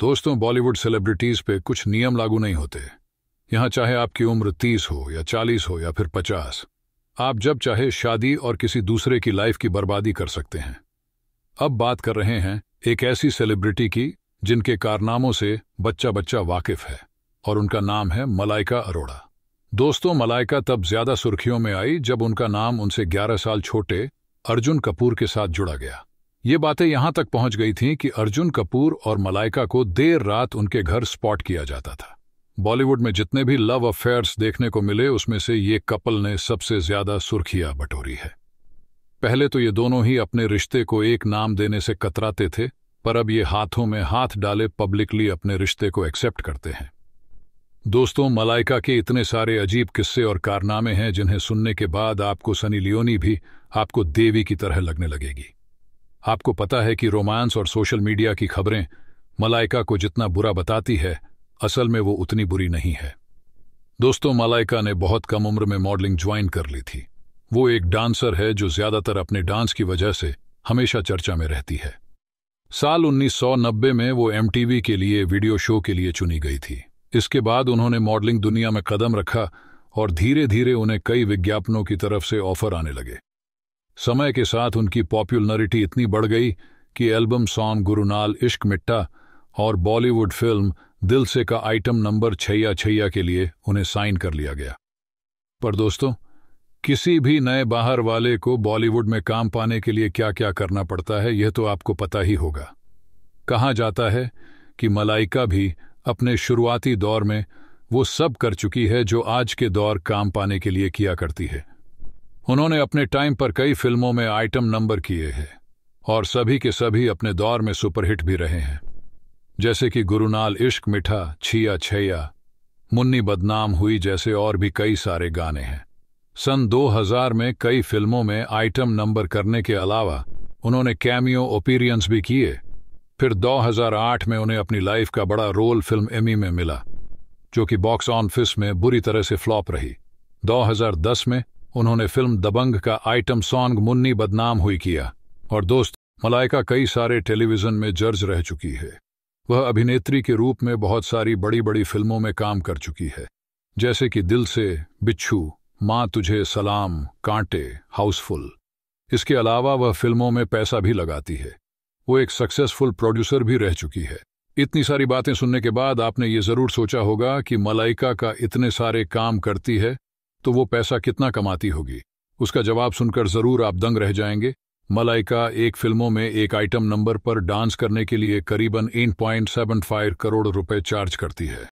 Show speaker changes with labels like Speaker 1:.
Speaker 1: दोस्तों बॉलीवुड सेलिब्रिटीज पे कुछ नियम लागू नहीं होते यहाँ चाहे आपकी उम्र तीस हो या चालीस हो या फिर पचास आप जब चाहे शादी और किसी दूसरे की लाइफ की बर्बादी कर सकते हैं अब बात कर रहे हैं एक ऐसी सेलिब्रिटी की जिनके कारनामों से बच्चा बच्चा वाकिफ है और उनका नाम है मलाइका अरोड़ा दोस्तों मलाइका तब ज्यादा सुर्खियों में आई जब उनका नाम उनसे 11 साल छोटे अर्जुन कपूर के साथ जुड़ा गया ये बातें यहां तक पहुंच गई थीं कि अर्जुन कपूर और मलाइका को देर रात उनके घर स्पॉट किया जाता था बॉलीवुड में जितने भी लव अफेयर्स देखने को मिले उसमें से ये कपल ने सबसे ज्यादा सुर्खियां बटोरी है पहले तो ये दोनों ही अपने रिश्ते को एक नाम देने से कतराते थे पर अब ये हाथों में हाथ डाले पब्लिकली अपने रिश्ते को एक्सेप्ट करते हैं दोस्तों मलाइका के इतने सारे अजीब किस्से और कारनामे हैं जिन्हें सुनने के बाद आपको सनी लियोनी भी आपको देवी की तरह लगने लगेगी आपको पता है कि रोमांस और सोशल मीडिया की खबरें मलाइका को जितना बुरा बताती है असल में वो उतनी बुरी नहीं है दोस्तों मलाइका ने बहुत कम उम्र में मॉडलिंग ज्वाइन कर ली थी वो एक डांसर है जो ज्यादातर अपने डांस की वजह से हमेशा चर्चा में रहती है साल 1990 में वो एमटीवी के लिए वीडियो शो के लिए चुनी गई थी इसके बाद उन्होंने मॉडलिंग दुनिया में कदम रखा और धीरे धीरे उन्हें कई विज्ञापनों की तरफ से ऑफर आने लगे समय के साथ उनकी पॉपुलरिटी इतनी बढ़ गई कि एल्बम सॉन्ग गुरुनाल इश्क मिट्टा और बॉलीवुड फिल्म दिल से का आइटम नंबर छैया छैया के लिए उन्हें साइन कर लिया गया पर दोस्तों किसी भी नए बाहर वाले को बॉलीवुड में काम पाने के लिए क्या क्या करना पड़ता है यह तो आपको पता ही होगा कहा जाता है कि मलाइका भी अपने शुरुआती दौर में वो सब कर चुकी है जो आज के दौर काम पाने के लिए किया करती है उन्होंने अपने टाइम पर कई फिल्मों में आइटम नंबर किए हैं और सभी के सभी अपने दौर में सुपरहिट भी रहे हैं जैसे कि गुरुनाल इश्क मिठा छिया छैया मुन्नी बदनाम हुई जैसे और भी कई सारे गाने हैं सन 2000 में कई फिल्मों में आइटम नंबर करने के अलावा उन्होंने कैमियो ओपीरियंस भी किए फिर 2008 में उन्हें अपनी लाइफ का बड़ा रोल फिल्म एमी में मिला जो कि बॉक्स ऑफिस में बुरी तरह से फ्लॉप रही 2010 में उन्होंने फिल्म दबंग का आइटम सॉन्ग मुन्नी बदनाम हुई किया और दोस्त मलाइका कई सारे टेलीविजन में जर्ज रह चुकी है वह अभिनेत्री के रूप में बहुत सारी बड़ी बड़ी फिल्मों में काम कर चुकी है जैसे कि दिल से बिच्छू माँ तुझे सलाम कांटे हाउसफुल इसके अलावा वह फिल्मों में पैसा भी लगाती है वो एक सक्सेसफुल प्रोड्यूसर भी रह चुकी है इतनी सारी बातें सुनने के बाद आपने ये जरूर सोचा होगा कि मलाइका का इतने सारे काम करती है तो वो पैसा कितना कमाती होगी उसका जवाब सुनकर जरूर आप दंग रह जाएंगे मलाइका एक फिल्मों में एक आइटम नंबर पर डांस करने के लिए करीबन 8.75 करोड़ रुपए चार्ज करती है